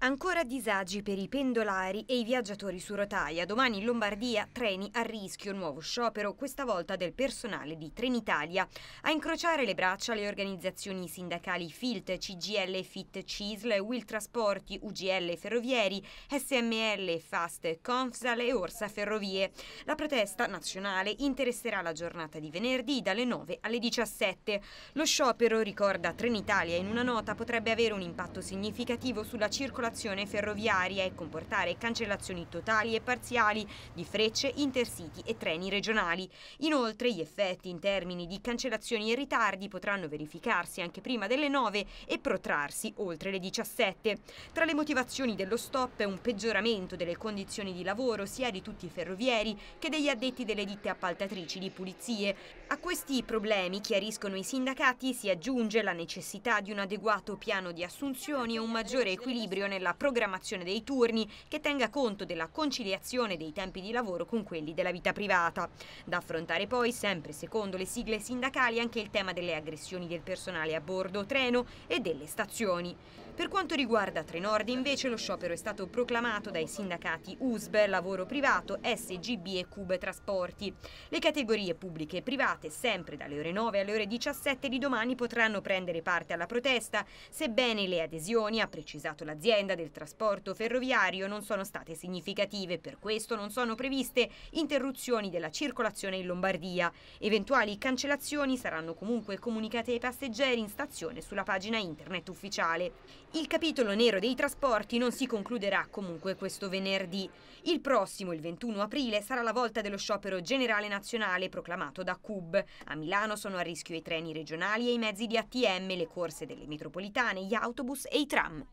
Ancora disagi per i pendolari e i viaggiatori su rotaia. Domani in Lombardia treni a rischio, nuovo sciopero, questa volta del personale di Trenitalia. A incrociare le braccia le organizzazioni sindacali FILT, CGL, FIT, CISL, Will Trasporti, UGL Ferrovieri, SML, FAST, Confsal e Orsa Ferrovie. La protesta nazionale interesserà la giornata di venerdì dalle 9 alle 17. Lo sciopero, ricorda Trenitalia in una nota, potrebbe avere un impatto significativo sulla circolazione circolazione ferroviaria e comportare cancellazioni totali e parziali di frecce, intercity e treni regionali. Inoltre gli effetti in termini di cancellazioni e ritardi potranno verificarsi anche prima delle 9 e protrarsi oltre le 17. Tra le motivazioni dello stop è un peggioramento delle condizioni di lavoro sia di tutti i ferrovieri che degli addetti delle ditte appaltatrici di pulizie. A questi problemi, chiariscono i sindacati, si aggiunge la necessità di un adeguato piano di assunzioni e un maggiore equilibrio nel nella programmazione dei turni che tenga conto della conciliazione dei tempi di lavoro con quelli della vita privata. Da affrontare poi, sempre secondo le sigle sindacali, anche il tema delle aggressioni del personale a bordo treno e delle stazioni. Per quanto riguarda Trenord invece lo sciopero è stato proclamato dai sindacati USB, Lavoro Privato, SGB e Cube Trasporti. Le categorie pubbliche e private sempre dalle ore 9 alle ore 17 di domani potranno prendere parte alla protesta, sebbene le adesioni, ha precisato l'azienda, vicenda del trasporto ferroviario non sono state significative, per questo non sono previste interruzioni della circolazione in Lombardia. Eventuali cancellazioni saranno comunque comunicate ai passeggeri in stazione sulla pagina internet ufficiale. Il capitolo nero dei trasporti non si concluderà comunque questo venerdì. Il prossimo, il 21 aprile, sarà la volta dello sciopero generale nazionale proclamato da CUB. A Milano sono a rischio i treni regionali e i mezzi di ATM, le corse delle metropolitane, gli autobus e i tram.